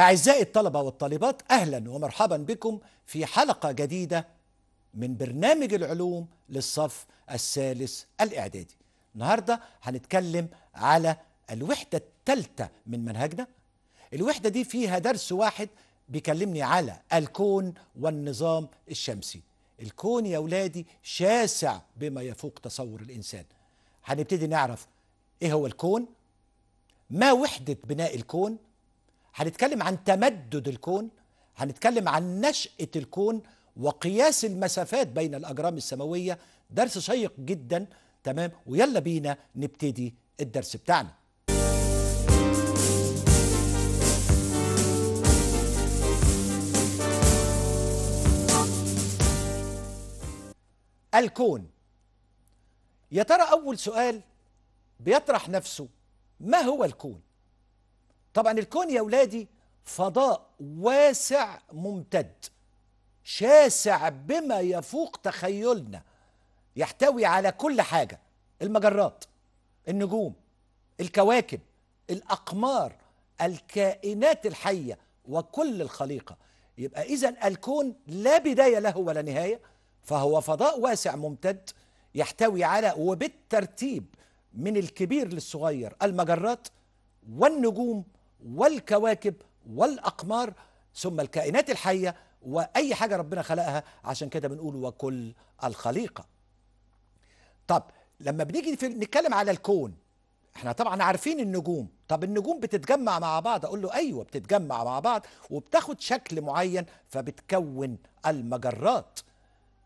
أعزائي الطلبة والطالبات أهلا ومرحبا بكم في حلقة جديدة من برنامج العلوم للصف الثالث الإعدادي النهاردة هنتكلم على الوحدة الثالثة من منهجنا الوحدة دي فيها درس واحد بيكلمني على الكون والنظام الشمسي الكون يا ولادي شاسع بما يفوق تصور الإنسان هنبتدي نعرف إيه هو الكون ما وحدة بناء الكون هنتكلم عن تمدد الكون هنتكلم عن نشأة الكون وقياس المسافات بين الأجرام السماوية درس شيق جدا تمام ويلا بينا نبتدي الدرس بتاعنا الكون يا ترى أول سؤال بيطرح نفسه ما هو الكون طبعا الكون يا ولادي فضاء واسع ممتد شاسع بما يفوق تخيلنا يحتوي على كل حاجة المجرات النجوم الكواكب الأقمار الكائنات الحية وكل الخليقة يبقى إذا الكون لا بداية له ولا نهاية فهو فضاء واسع ممتد يحتوي على وبالترتيب من الكبير للصغير المجرات والنجوم والكواكب والأقمار ثم الكائنات الحية وأي حاجة ربنا خلقها عشان كده بنقول وكل الخليقة طب لما بنيجي نتكلم على الكون احنا طبعا عارفين النجوم طب النجوم بتتجمع مع بعض اقول له ايوه بتتجمع مع بعض وبتاخد شكل معين فبتكون المجرات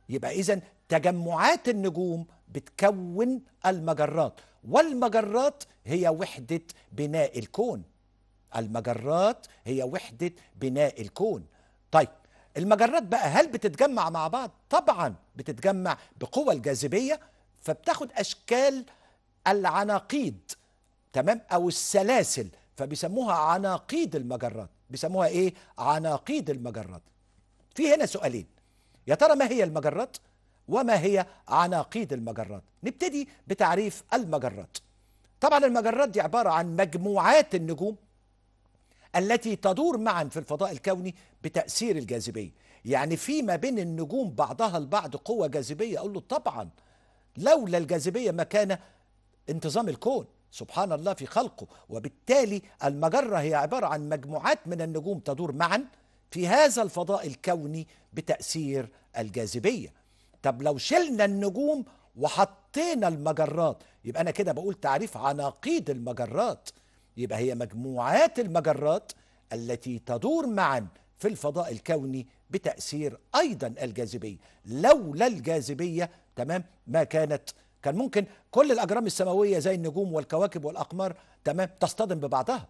يبقى اذا تجمعات النجوم بتكون المجرات والمجرات هي وحده بناء الكون المجرات هي وحدة بناء الكون طيب المجرات بقى هل بتتجمع مع بعض؟ طبعا بتتجمع بقوى الجاذبية فبتاخد أشكال العناقيد تمام أو السلاسل فبيسموها عناقيد المجرات بيسموها إيه؟ عناقيد المجرات في هنا سؤالين يا ترى ما هي المجرات؟ وما هي عناقيد المجرات؟ نبتدي بتعريف المجرات طبعا المجرات دي عبارة عن مجموعات النجوم التي تدور معا في الفضاء الكوني بتأثير الجاذبية يعني في ما بين النجوم بعضها البعض قوة جاذبية أقول له طبعا لولا الجاذبية ما كان انتظام الكون سبحان الله في خلقه وبالتالي المجرة هي عبارة عن مجموعات من النجوم تدور معا في هذا الفضاء الكوني بتأثير الجاذبية طب لو شلنا النجوم وحطينا المجرات يبقى أنا كده بقول تعريف عناقيد المجرات يبقى هي مجموعات المجرات التي تدور معا في الفضاء الكوني بتأثير أيضا الجاذبية لولا الجاذبية تمام ما كانت كان ممكن كل الأجرام السماوية زي النجوم والكواكب والأقمار تمام تصطدم ببعضها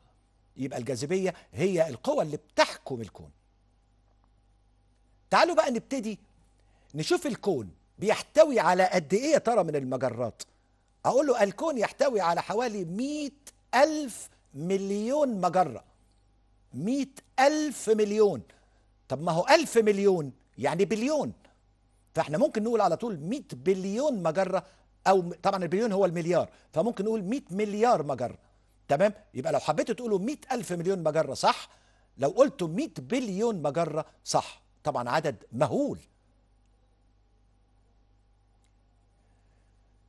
يبقى الجاذبية هي القوة اللي بتحكم الكون تعالوا بقى نبتدي نشوف الكون بيحتوي على قد إيه ترى من المجرات أقول له الكون يحتوي على حوالي مئة ألف مليون مجرة مئة ألف مليون طب ما هو ألف مليون يعني بليون فاحنا ممكن نقول على طول 100 بليون مجرة أو طبعا البليون هو المليار فممكن نقول 100 مليار مجرة تمام يبقى لو حبيتوا تقولوا مئة ألف مليون مجرة صح لو قلتوا 100 بليون مجرة صح طبعا عدد مهول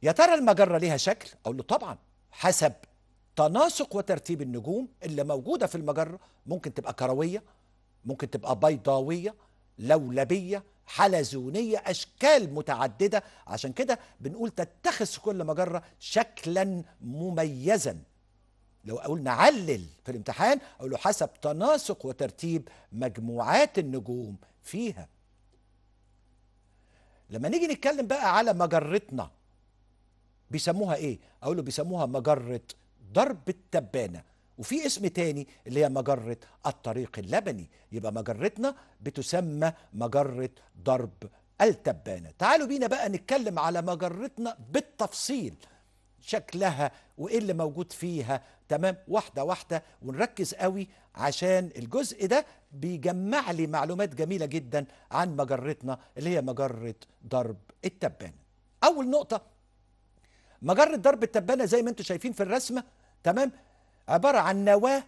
يا ترى المجرة ليها شكل؟ أقول له طبعا حسب تناسق وترتيب النجوم اللي موجودة في المجرة ممكن تبقى كروية ممكن تبقى بيضاوية لولبية حلزونية أشكال متعددة عشان كده بنقول تتخذ كل مجرة شكلا مميزا لو قلنا علل في الامتحان أقول له حسب تناسق وترتيب مجموعات النجوم فيها لما نيجي نتكلم بقى على مجرتنا بيسموها ايه اقول له بيسموها مجره ضرب التبانه وفي اسم تاني اللي هي مجره الطريق اللبني يبقى مجرتنا بتسمى مجره ضرب التبانه تعالوا بينا بقى نتكلم على مجرتنا بالتفصيل شكلها وايه اللي موجود فيها تمام واحده واحده ونركز قوي عشان الجزء ده بيجمع لي معلومات جميله جدا عن مجرتنا اللي هي مجره ضرب التبانه اول نقطه مجره ضرب التبانه زي ما انتم شايفين في الرسمه تمام عبارة عن نواة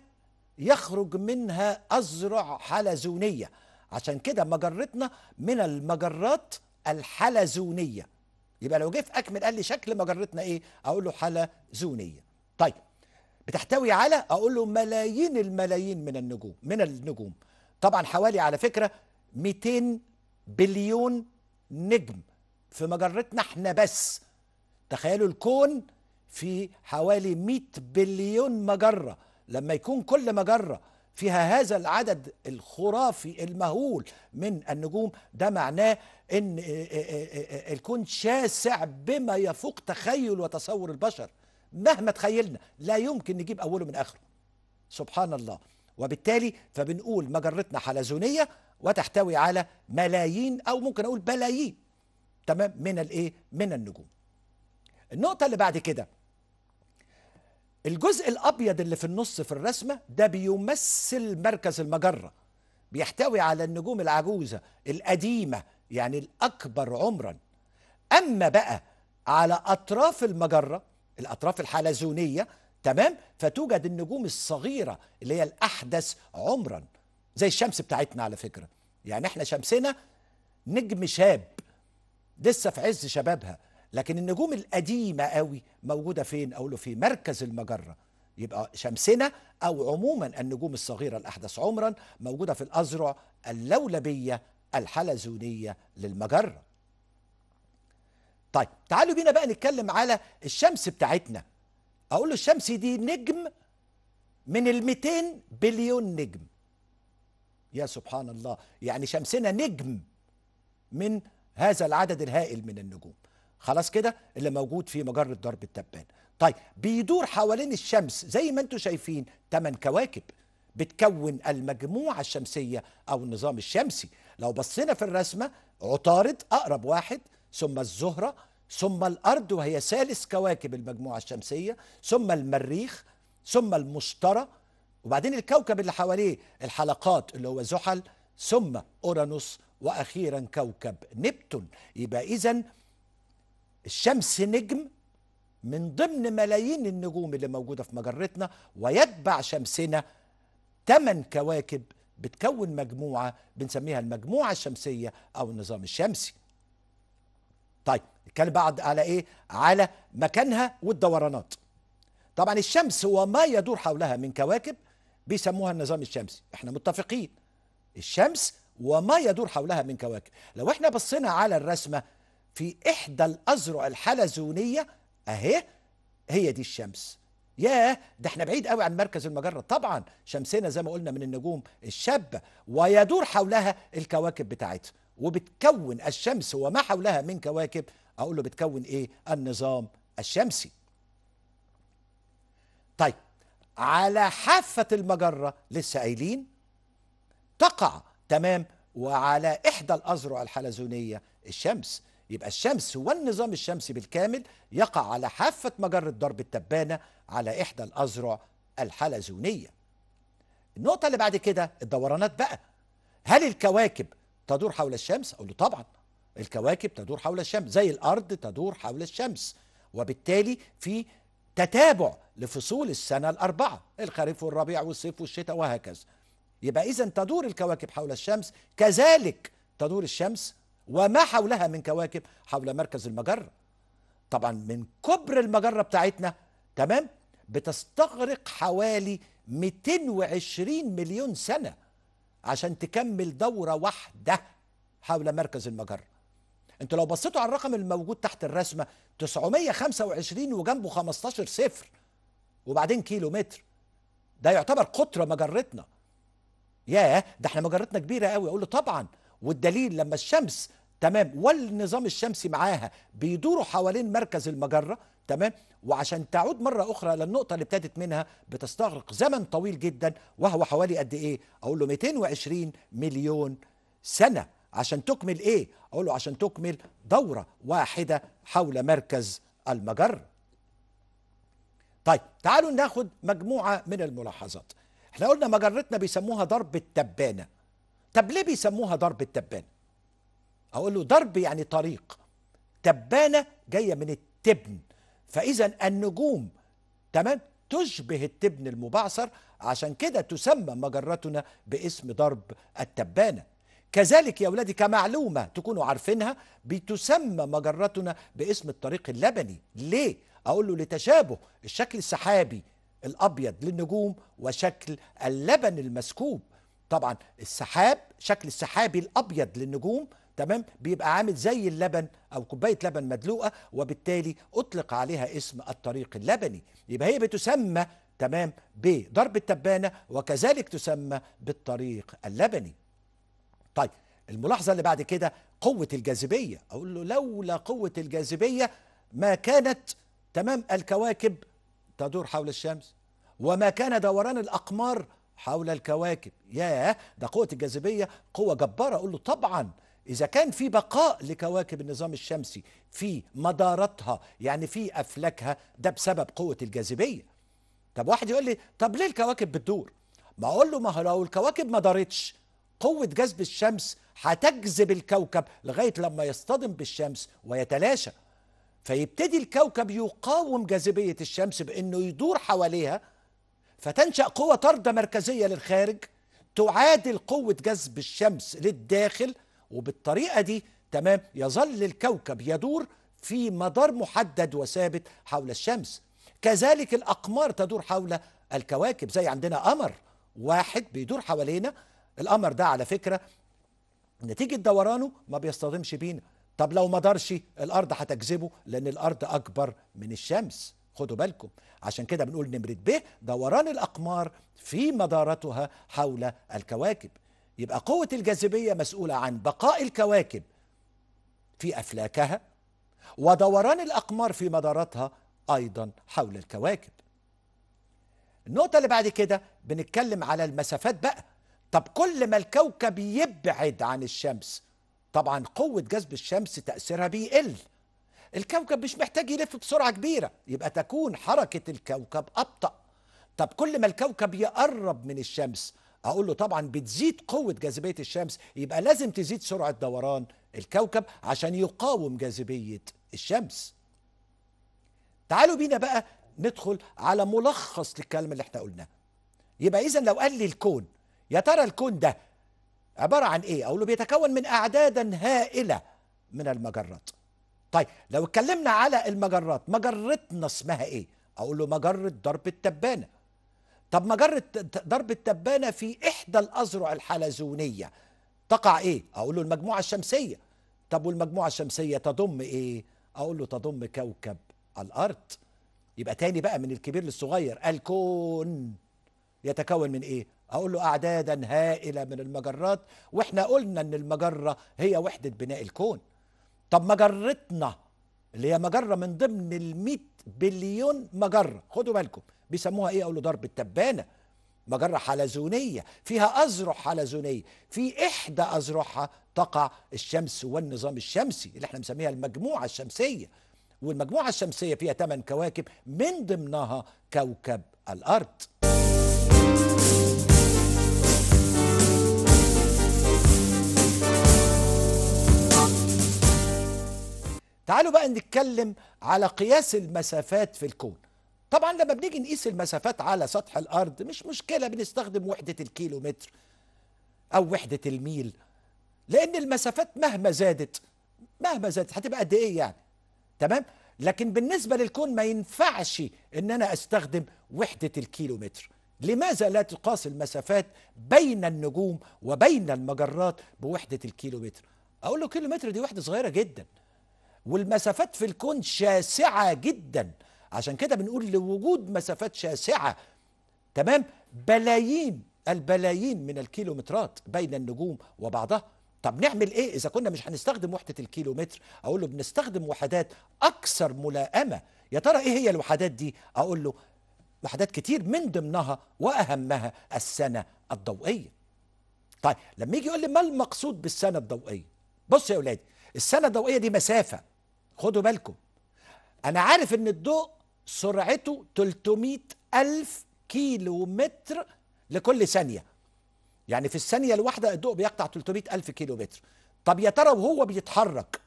يخرج منها أزرع حلزونية عشان كده مجرتنا من المجرات الحلزونية يبقى لو جه في أكمل قال لي شكل مجرتنا إيه أقول له حلزونية طيب بتحتوي على أقول له ملايين الملايين من النجوم من النجوم طبعا حوالي على فكرة 200 بليون نجم في مجرتنا احنا بس تخيلوا الكون في حوالي 100 بليون مجرة لما يكون كل مجرة فيها هذا العدد الخرافي المهول من النجوم ده معناه ان آه، آه، آه، الكون شاسع بما يفوق تخيل وتصور البشر مهما تخيلنا لا يمكن نجيب اوله من اخره سبحان الله وبالتالي فبنقول مجرتنا حلزونيه وتحتوي على ملايين او ممكن اقول بلايين تمام من الايه من النجوم النقطه اللي بعد كده الجزء الابيض اللي في النص في الرسمه ده بيمثل مركز المجره بيحتوي على النجوم العجوزه القديمه يعني الاكبر عمرا اما بقى على اطراف المجره الاطراف الحلزونيه تمام فتوجد النجوم الصغيره اللي هي الاحدث عمرا زي الشمس بتاعتنا على فكره يعني احنا شمسنا نجم شاب لسه في عز شبابها لكن النجوم القديمه قوي موجوده فين اقول له في مركز المجره يبقى شمسنا او عموما النجوم الصغيره الاحدث عمرا موجوده في الاذرع اللولبيه الحلزونيه للمجره طيب تعالوا بينا بقى نتكلم على الشمس بتاعتنا اقول له الشمس دي نجم من ال 200 بليون نجم يا سبحان الله يعني شمسنا نجم من هذا العدد الهائل من النجوم خلاص كده اللي موجود في مجرة درب التبانة طيب بيدور حوالين الشمس زي ما انتم شايفين 8 كواكب بتكون المجموعة الشمسية أو النظام الشمسي لو بصينا في الرسمة عطارد أقرب واحد ثم الزهرة ثم الأرض وهي ثالث كواكب المجموعة الشمسية ثم المريخ ثم المشتري وبعدين الكوكب اللي حواليه الحلقات اللي هو زحل ثم أورانوس وأخيرا كوكب نبتون يبقى إذا الشمس نجم من ضمن ملايين النجوم اللي موجودة في مجرتنا ويتبع شمسنا تمن كواكب بتكون مجموعة بنسميها المجموعة الشمسية أو النظام الشمسي طيب نتكلم بعد على إيه؟ على مكانها والدورانات طبعا الشمس وما يدور حولها من كواكب بيسموها النظام الشمسي احنا متفقين الشمس وما يدور حولها من كواكب لو احنا بصينا على الرسمة في إحدى الأزرع الحلزونية أهي هي دي الشمس ياه ده احنا بعيد قوي عن مركز المجرة طبعا شمسنا زي ما قلنا من النجوم الشابة ويدور حولها الكواكب بتاعتها وبتكون الشمس وما حولها من كواكب اقول له بتكون ايه النظام الشمسي طيب على حافة المجرة لسه قايلين تقع تمام وعلى إحدى الأذرع الحلزونية الشمس يبقى الشمس والنظام الشمسي بالكامل يقع على حافة مجرة درب التبانة على إحدى الأذرع الحلزونية النقطة اللي بعد كده الدورانات بقى هل الكواكب تدور حول الشمس؟ أقول له طبعا الكواكب تدور حول الشمس زي الأرض تدور حول الشمس وبالتالي في تتابع لفصول السنة الأربعة الخريف والربيع والصيف والشتاء وهكذا يبقى إذا تدور الكواكب حول الشمس كذلك تدور الشمس وما حولها من كواكب حول مركز المجرة طبعا من كبر المجرة بتاعتنا تمام بتستغرق حوالي 220 مليون سنة عشان تكمل دورة واحدة حول مركز المجرة انتوا لو بصيتوا على الرقم الموجود تحت الرسمة 925 وجنبه 15 صفر وبعدين كيلو متر ده يعتبر قطر مجرتنا ياه ده احنا مجرتنا كبيرة قوي اقول له طبعا والدليل لما الشمس تمام والنظام الشمسي معاها بيدوروا حوالين مركز المجرة تمام وعشان تعود مرة أخرى للنقطة اللي ابتدت منها بتستغرق زمن طويل جدا وهو حوالي قد إيه أقول له 220 مليون سنة عشان تكمل إيه أقول له عشان تكمل دورة واحدة حول مركز المجرة طيب تعالوا ناخد مجموعة من الملاحظات احنا قلنا مجرتنا بيسموها درب التبانة طب ليه بيسموها ضرب التبانه اقول له ضرب يعني طريق تبانه جايه من التبن فاذا النجوم تمام تشبه التبن المبعثر عشان كده تسمى مجرتنا باسم ضرب التبانه كذلك يا ولادي كمعلومه تكونوا عارفينها بتسمى مجرتنا باسم الطريق اللبني ليه اقول له لتشابه الشكل السحابي الابيض للنجوم وشكل اللبن المسكوب طبعا السحاب شكل السحابي الابيض للنجوم تمام بيبقى عامل زي اللبن او كوبايه لبن مدلوقه وبالتالي اطلق عليها اسم الطريق اللبني يبقى هي بتسمى تمام بضرب التبانه وكذلك تسمى بالطريق اللبني طيب الملاحظه اللي بعد كده قوه الجاذبيه اقول له لولا قوه الجاذبيه ما كانت تمام الكواكب تدور حول الشمس وما كان دوران الاقمار حول الكواكب ياه ده قوة الجاذبية قوة جبارة أقول له طبعا إذا كان في بقاء لكواكب النظام الشمسي في مداراتها يعني في أفلاكها ده بسبب قوة الجاذبية طب واحد يقول لي طب ليه الكواكب بتدور ما أقول له ما هو لو الكواكب ما دارتش قوة جذب الشمس هتجذب الكوكب لغاية لما يصطدم بالشمس ويتلاشى فيبتدي الكوكب يقاوم جاذبية الشمس بأنه يدور حواليها فتنشأ قوة طردة مركزية للخارج تعادل قوة جذب الشمس للداخل وبالطريقة دي تمام يظل الكوكب يدور في مدار محدد وثابت حول الشمس كذلك الأقمار تدور حول الكواكب زي عندنا قمر واحد بيدور حوالينا القمر ده على فكرة نتيجة دورانه ما بيصطدمش بينا طب لو ما دارش الأرض هتجذبه لأن الأرض أكبر من الشمس خدوا بالكم عشان كده بنقول نمرة ب دوران الأقمار في مدارتها حول الكواكب يبقى قوة الجاذبية مسؤولة عن بقاء الكواكب في أفلاكها ودوران الأقمار في مداراتها أيضا حول الكواكب النقطة اللي بعد كده بنتكلم على المسافات بقى طب كل ما الكوكب يبعد عن الشمس طبعا قوة جذب الشمس تأثيرها بيقل الكوكب مش محتاج يلف بسرعة كبيرة يبقى تكون حركة الكوكب أبطأ طب كل ما الكوكب يقرب من الشمس أقول له طبعا بتزيد قوة جاذبية الشمس يبقى لازم تزيد سرعة دوران الكوكب عشان يقاوم جاذبية الشمس تعالوا بينا بقى ندخل على ملخص للكلام اللي احنا قلناه يبقى إذا لو قال لي الكون يا ترى الكون ده عبارة عن إيه؟ أقول له بيتكون من أعدادا هائلة من المجرات طيب لو اتكلمنا على المجرات مجرتنا اسمها ايه اقول له مجره ضرب التبانه طب مجره ضرب التبانه في احدى الاذرع الحلزونيه تقع ايه اقول له المجموعه الشمسيه طب والمجموعه الشمسيه تضم ايه اقول له تضم كوكب الارض يبقى تاني بقى من الكبير للصغير الكون يتكون من ايه اقول له اعدادا هائله من المجرات واحنا قلنا ان المجره هي وحده بناء الكون طب مجرتنا اللي هي مجرة من ضمن ال بليون مجرة خدوا بالكم بيسموها ايه يقولوا ضرب التبانة مجرة حلزونية فيها أذرع حلزونية في إحدى أذرعها تقع الشمس والنظام الشمسي اللي احنا بنسميها المجموعة الشمسية والمجموعة الشمسية فيها ثمان كواكب من ضمنها كوكب الأرض تعالوا بقى نتكلم على قياس المسافات في الكون طبعا لما بنيجي نقيس المسافات على سطح الارض مش مشكله بنستخدم وحده الكيلومتر او وحده الميل لان المسافات مهما زادت مهما زادت هتبقى قد ايه يعني تمام لكن بالنسبه للكون ما ينفعش ان انا استخدم وحده الكيلومتر لماذا لا تقاس المسافات بين النجوم وبين المجرات بوحده الكيلومتر اقول له كيلومتر دي وحده صغيره جدا والمسافات في الكون شاسعة جدا عشان كده بنقول لوجود مسافات شاسعة تمام بلايين البلايين من الكيلومترات بين النجوم وبعضها طب نعمل ايه اذا كنا مش هنستخدم وحدة الكيلومتر اقول له بنستخدم وحدات اكثر ملائمة يا ترى ايه هي الوحدات دي اقول له وحدات كتير من ضمنها واهمها السنة الضوئية طيب لما يجي يقول لي ما المقصود بالسنة الضوئية بص يا اولادي السنة الضوئية دي مسافة خدوا بالكم انا عارف ان الضوء سرعته 300 الف كيلو متر لكل ثانيه يعني في الثانيه الواحده الضوء بيقطع 300 الف كيلو متر طب يا ترى وهو بيتحرك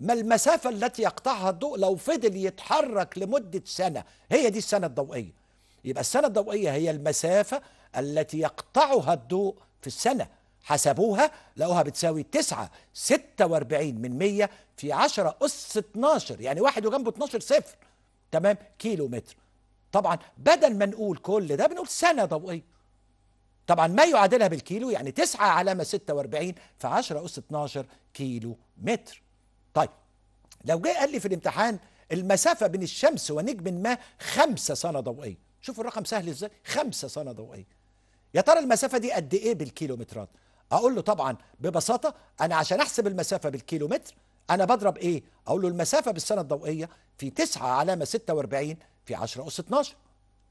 ما المسافه التي يقطعها الضوء لو فضل يتحرك لمده سنه هي دي السنه الضوئيه يبقى السنه الضوئيه هي المسافه التي يقطعها الضوء في السنه حسبوها لقوها بتساوي 9 46 من 100 في 10 أس 12 يعني واحد وجنبه 12 صفر تمام كيلو متر طبعا بدل ما نقول كل ده بنقول سنة ضوئية طبعا ما يعادلها بالكيلو يعني 9 علامة 46 في 10 أس 12 كيلو متر طيب لو جه قال لي في الامتحان المسافة بين الشمس ونجم ما خمسة سنة ضوئية شوف الرقم سهل ازاي خمسة سنة ضوئية يا ترى المسافة دي قد ايه بالكيلومترات اقول له طبعا ببساطه انا عشان احسب المسافه بالكيلومتر انا بضرب ايه اقول له المسافه بالسنه الضوئيه في 9 علامه 46 في 10 اس 12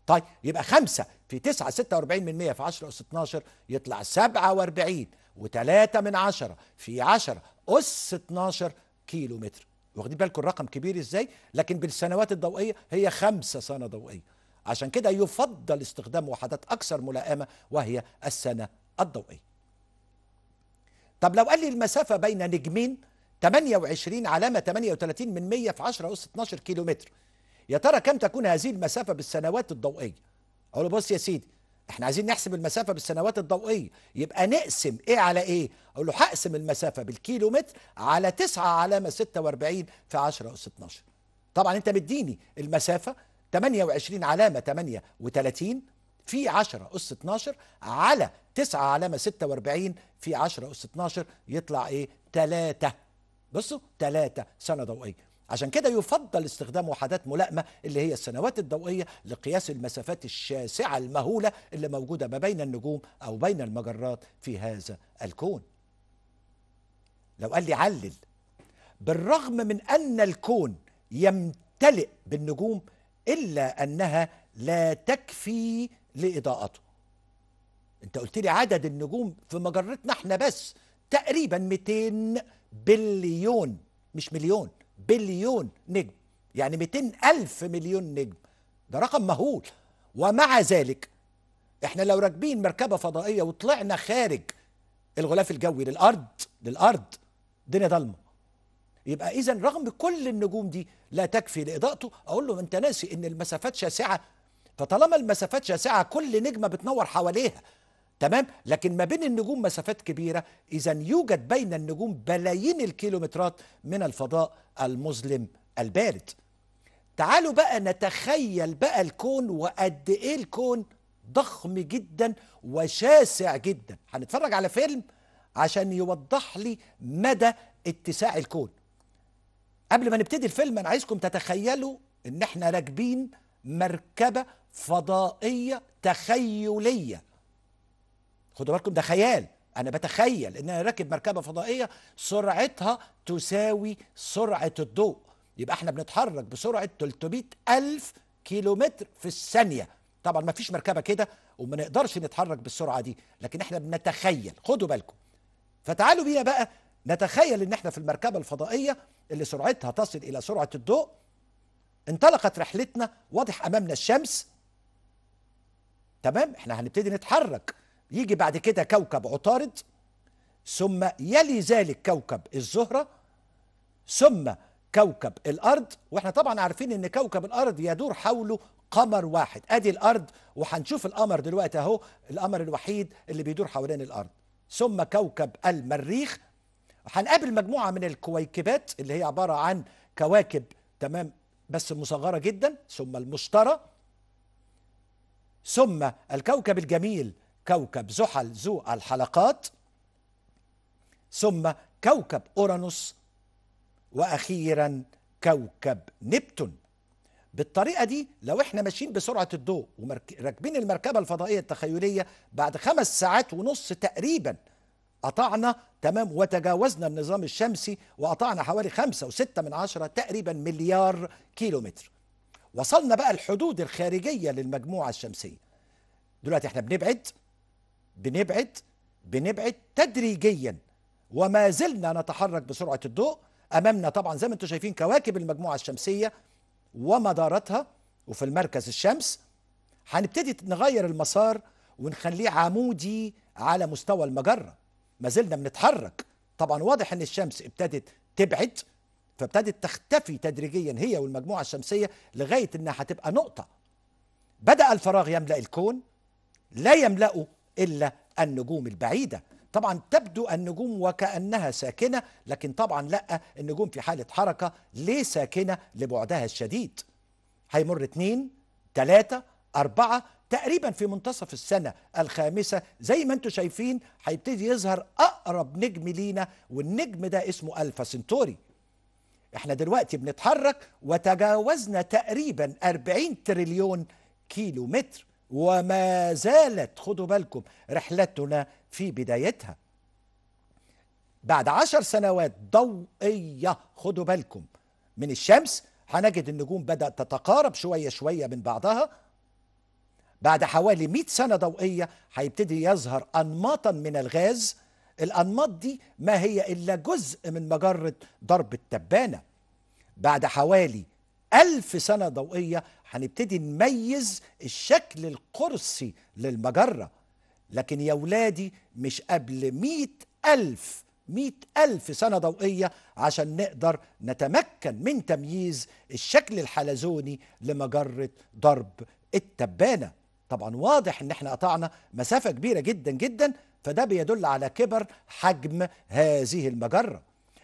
طيب يبقى 5 في 9 46 من 100 في 10 اس 12 يطلع 47 و3 من 10 في 10 اس 12 كيلو متر واخدين بالكم الرقم كبير ازاي لكن بالسنوات الضوئيه هي 5 سنه ضوئيه عشان كده يفضل استخدام وحدات اكثر ملائمه وهي السنه الضوئيه طب لو قال لي المسافة بين نجمين 28 علامة 38 من 100 في 10 أس 12 كيلو متر يا ترى كم تكون هذه المسافة بالسنوات الضوئية أقول له بص يا سيدي احنا عايزين نحسب المسافة بالسنوات الضوئية يبقى نقسم ايه على ايه اقول له هقسم المسافة بالكيلو متر على 9 علامة 46 في 10 أس 12 طبعا انت مديني المسافة 28 علامة 38 في 10 أس 12 على 9 علامة 46 في 10 أس 12 يطلع إيه؟ 3 بصوا 3 سنة ضوئية عشان كده يفضل استخدام وحدات ملائمة اللي هي السنوات الضوئية لقياس المسافات الشاسعة المهولة اللي موجودة ما بين النجوم أو بين المجرات في هذا الكون لو قال لي علل بالرغم من أن الكون يمتلئ بالنجوم إلا أنها لا تكفي لإضاءته انت قلت لي عدد النجوم في مجرتنا احنا بس تقريبا 200 بليون مش مليون بليون نجم يعني 200 ألف مليون نجم ده رقم مهول ومع ذلك احنا لو راكبين مركبة فضائية وطلعنا خارج الغلاف الجوي للأرض للأرض الدنيا ضلمة يبقى إذا رغم كل النجوم دي لا تكفي لإضاءته أقول له أنت ناسي إن المسافات شاسعة فطالما المسافات شاسعه كل نجمه بتنور حواليها تمام لكن ما بين النجوم مسافات كبيره اذا يوجد بين النجوم بلايين الكيلومترات من الفضاء المظلم البارد تعالوا بقى نتخيل بقى الكون وقد ايه الكون ضخم جدا وشاسع جدا هنتفرج على فيلم عشان يوضح لي مدى اتساع الكون قبل ما نبتدي الفيلم انا عايزكم تتخيلوا ان احنا راكبين مركبه فضائية تخيلية خدوا بالكم ده خيال أنا بتخيل إن أنا راكب مركبة فضائية سرعتها تساوي سرعة الضوء يبقى احنا بنتحرك بسرعة 300 ألف كيلومتر في الثانية طبعا ما فيش مركبة كده وما نقدرش نتحرك بالسرعة دي لكن احنا بنتخيل خدوا بالكم فتعالوا بينا بقى نتخيل ان احنا في المركبة الفضائية اللي سرعتها تصل الى سرعة الضوء انطلقت رحلتنا واضح امامنا الشمس تمام احنا هنبتدي نتحرك يجي بعد كده كوكب عطارد ثم يلي ذلك كوكب الزهرة ثم كوكب الأرض واحنا طبعا عارفين ان كوكب الأرض يدور حوله قمر واحد ادي الأرض وهنشوف القمر دلوقتي اهو القمر الوحيد اللي بيدور حوالين الأرض ثم كوكب المريخ وحنقابل مجموعة من الكويكبات اللي هي عبارة عن كواكب تمام بس مصغرة جدا ثم المشتري ثم الكوكب الجميل كوكب زحل ذو الحلقات ثم كوكب أورانوس وأخيرا كوكب نبتون بالطريقة دي لو احنا ماشيين بسرعة الضوء وراكبين المركبة الفضائية التخيلية بعد خمس ساعات ونص تقريبا قطعنا تمام وتجاوزنا النظام الشمسي وقطعنا حوالي خمسة وستة من عشرة تقريبا مليار كيلومتر وصلنا بقى الحدود الخارجيه للمجموعه الشمسيه دلوقتي احنا بنبعد بنبعد بنبعد تدريجيا وما زلنا نتحرك بسرعه الضوء امامنا طبعا زي ما انتم شايفين كواكب المجموعه الشمسيه ومداراتها وفي المركز الشمس هنبتدي نغير المسار ونخليه عمودي على مستوى المجره ما زلنا بنتحرك طبعا واضح ان الشمس ابتدت تبعد فابتدت تختفي تدريجيا هي والمجموعة الشمسية لغاية انها هتبقى نقطة بدأ الفراغ يملأ الكون لا يملأه إلا النجوم البعيدة طبعا تبدو النجوم وكأنها ساكنة لكن طبعا لا النجوم في حالة حركة ليه ساكنة لبعدها الشديد هيمر اتنين تلاتة أربعة تقريبا في منتصف السنة الخامسة زي ما انتم شايفين هيبتدي يظهر أقرب نجم لينا والنجم ده اسمه ألفا سنتوري احنا دلوقتي بنتحرك وتجاوزنا تقريبا 40 تريليون كيلو متر وما زالت خدوا بالكم رحلتنا في بدايتها بعد عشر سنوات ضوئية خدوا بالكم من الشمس هنجد النجوم بدأت تتقارب شوية شوية من بعضها بعد حوالي 100 سنة ضوئية هيبتدي يظهر أنماطا من الغاز الأنماط دي ما هي إلا جزء من مجرة ضرب التبانة بعد حوالي ألف سنة ضوئية هنبتدي نميز الشكل القرصي للمجرة لكن يا ولادي مش قبل مئة ألف مئة ألف سنة ضوئية عشان نقدر نتمكن من تمييز الشكل الحلزوني لمجرة ضرب التبانة طبعا واضح ان احنا قطعنا مسافة كبيرة جدا جدا فده بيدل على كبر حجم هذه المجرة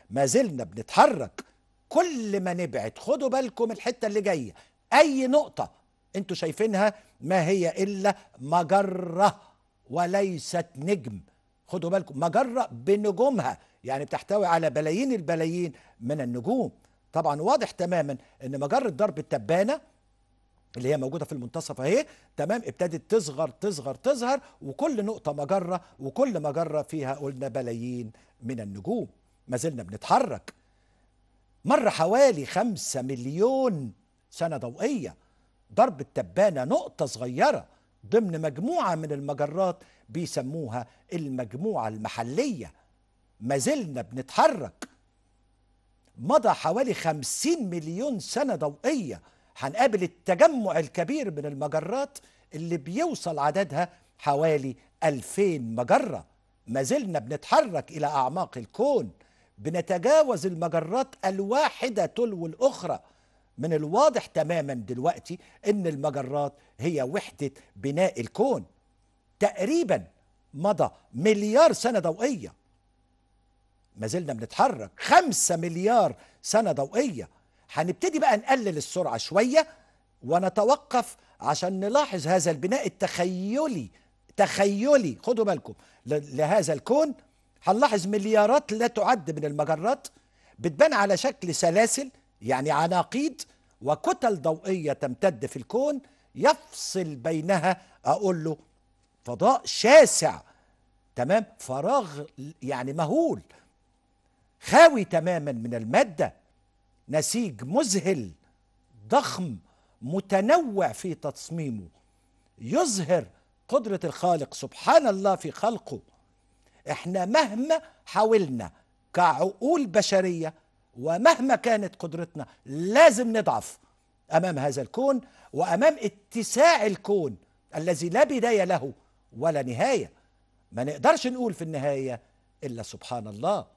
ما زلنا بنتحرك كل ما نبعد خدوا بالكم الحتة اللي جاية أي نقطة انتوا شايفينها ما هي إلا مجرة وليست نجم خدوا بالكم مجرة بنجومها يعني بتحتوي على بلايين البلايين من النجوم طبعا واضح تماما ان مجرة درب التبانة اللي هي موجوده في المنتصف اهي تمام ابتدت تصغر تصغر تصغر وكل نقطه مجره وكل مجره فيها قلنا بلايين من النجوم ما زلنا بنتحرك مر حوالي خمسة مليون سنة ضوئية ضرب التبانة نقطة صغيرة ضمن مجموعة من المجرات بيسموها المجموعة المحلية ما زلنا بنتحرك مضى حوالي خمسين مليون سنة ضوئية هنقابل التجمع الكبير من المجرات اللي بيوصل عددها حوالي 2000 مجرة ما زلنا بنتحرك إلى أعماق الكون بنتجاوز المجرات الواحدة تلو الأخرى من الواضح تماما دلوقتي أن المجرات هي وحدة بناء الكون تقريبا مضى مليار سنة ضوئية ما زلنا بنتحرك خمسة مليار سنة ضوئية هنبتدي بقى نقلل السرعة شوية ونتوقف عشان نلاحظ هذا البناء التخيلي تخيلي خدوا بالكم لهذا الكون هنلاحظ مليارات لا تعد من المجرات بتبان على شكل سلاسل يعني عناقيد وكتل ضوئية تمتد في الكون يفصل بينها أقول له فضاء شاسع تمام فراغ يعني مهول خاوي تماما من المادة نسيج مذهل ضخم متنوع في تصميمه يظهر قدرة الخالق سبحان الله في خلقه احنا مهما حاولنا كعقول بشرية ومهما كانت قدرتنا لازم نضعف أمام هذا الكون وأمام اتساع الكون الذي لا بداية له ولا نهاية ما نقدرش نقول في النهاية إلا سبحان الله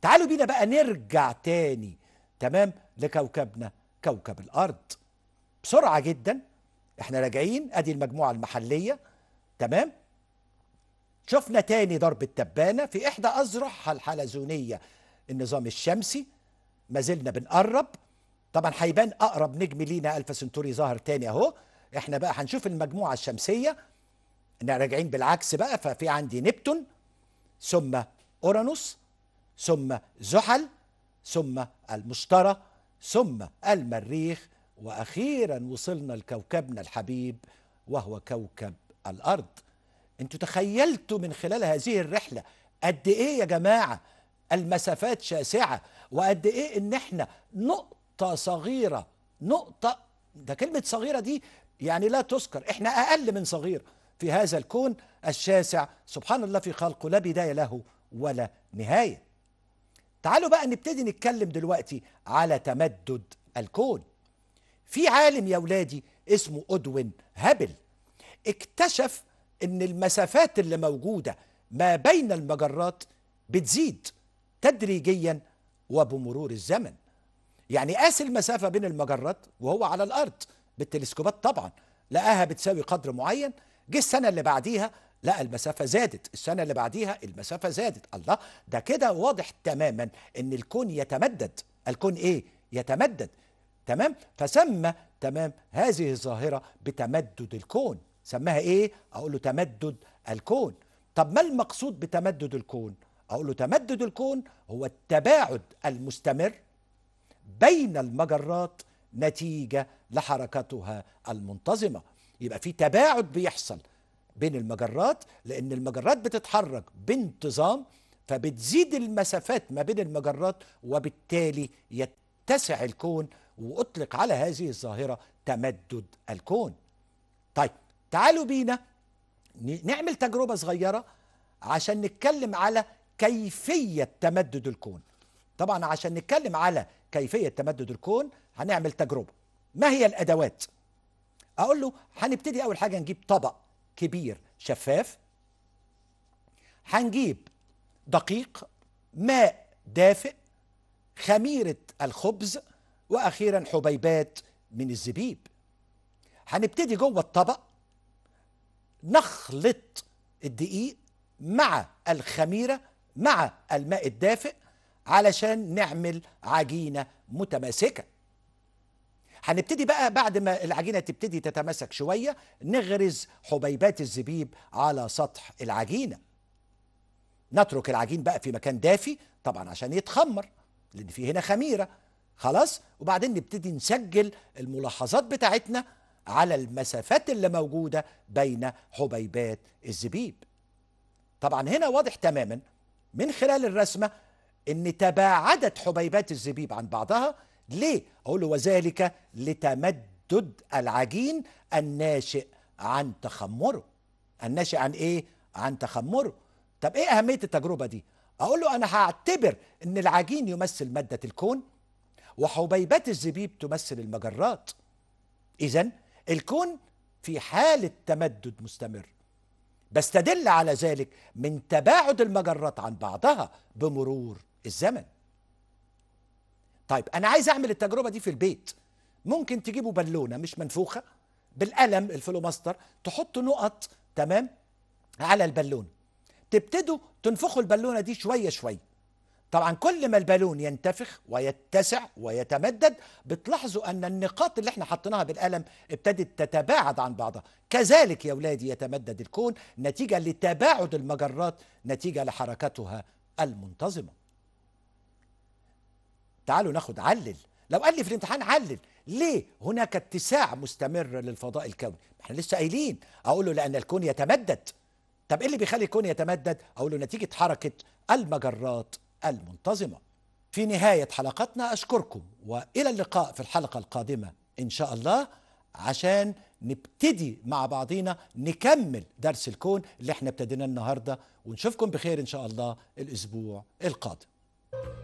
تعالوا بينا بقى نرجع تاني تمام لكوكبنا كوكب الأرض بسرعة جدا احنا راجعين ادي المجموعة المحلية تمام شفنا تاني ضربة تبانة في إحدى أذرعها الحلزونية النظام الشمسي ما زلنا بنقرب طبعا هيبان أقرب نجم لينا ألفا سنتوري ظاهر تاني أهو احنا بقى هنشوف المجموعة الشمسية احنا راجعين بالعكس بقى ففي عندي نبتون ثم أورانوس ثم زحل ثم المشتري ثم المريخ واخيرا وصلنا لكوكبنا الحبيب وهو كوكب الارض انتوا تخيلتوا من خلال هذه الرحله قد ايه يا جماعه المسافات شاسعه وقد ايه ان احنا نقطه صغيره نقطه ده كلمه صغيره دي يعني لا تذكر احنا اقل من صغير في هذا الكون الشاسع سبحان الله في خلقه لا بدايه له ولا نهايه تعالوا بقى نبتدي نتكلم دلوقتي على تمدد الكون في عالم يا ولادي اسمه أدوين هابل اكتشف ان المسافات اللي موجودة ما بين المجرات بتزيد تدريجيا وبمرور الزمن يعني قاس المسافة بين المجرات وهو على الأرض بالتلسكوبات طبعا لقاها بتساوي قدر معين جه السنة اللي بعديها لا المسافة زادت السنة اللي بعديها المسافة زادت الله ده كده واضح تماما ان الكون يتمدد الكون ايه يتمدد تمام فسمى تمام هذه الظاهرة بتمدد الكون سماها ايه اقول له تمدد الكون طب ما المقصود بتمدد الكون اقول له تمدد الكون هو التباعد المستمر بين المجرات نتيجة لحركتها المنتظمة يبقى في تباعد بيحصل بين المجرات لأن المجرات بتتحرك بانتظام فبتزيد المسافات ما بين المجرات وبالتالي يتسع الكون وأطلق على هذه الظاهرة تمدد الكون طيب تعالوا بينا نعمل تجربة صغيرة عشان نتكلم على كيفية تمدد الكون طبعا عشان نتكلم على كيفية تمدد الكون هنعمل تجربة ما هي الأدوات أقول له هنبتدي أول حاجة نجيب طبق كبير شفاف هنجيب دقيق ماء دافئ خميرة الخبز وأخيرا حبيبات من الزبيب هنبتدي جوه الطبق نخلط الدقيق مع الخميرة مع الماء الدافئ علشان نعمل عجينة متماسكة هنبتدي بقى بعد ما العجينه تبتدي تتماسك شويه نغرز حبيبات الزبيب على سطح العجينه نترك العجين بقى في مكان دافي طبعا عشان يتخمر لان في هنا خميره خلاص وبعدين نبتدي نسجل الملاحظات بتاعتنا على المسافات اللي موجوده بين حبيبات الزبيب طبعا هنا واضح تماما من خلال الرسمه ان تباعدت حبيبات الزبيب عن بعضها ليه؟ أقول له وذلك لتمدد العجين الناشئ عن تخمره الناشئ عن إيه؟ عن تخمره طب إيه أهمية التجربة دي؟ أقول له أنا هعتبر إن العجين يمثل مادة الكون وحبيبات الزبيب تمثل المجرات إذا الكون في حالة تمدد مستمر بستدل على ذلك من تباعد المجرات عن بعضها بمرور الزمن طيب انا عايز اعمل التجربه دي في البيت ممكن تجيبوا بالونه مش منفوخه بالقلم الفلوماستر تحطوا نقط تمام على البالونه تبتدوا تنفخوا البالونه دي شويه شويه طبعا كل ما البالون ينتفخ ويتسع ويتمدد بتلاحظوا ان النقاط اللي احنا حطيناها بالقلم ابتدت تتباعد عن بعضها كذلك يا اولادي يتمدد الكون نتيجه لتباعد المجرات نتيجه لحركتها المنتظمه تعالوا ناخد علل لو قال لي في الامتحان علل ليه هناك اتساع مستمر للفضاء الكوني احنا لسه قايلين اقول له لان الكون يتمدد طب ايه اللي بيخلي الكون يتمدد اقول له نتيجه حركه المجرات المنتظمه في نهايه حلقتنا اشكركم والى اللقاء في الحلقه القادمه ان شاء الله عشان نبتدي مع بعضينا نكمل درس الكون اللي احنا ابتديناه النهارده ونشوفكم بخير ان شاء الله الاسبوع القادم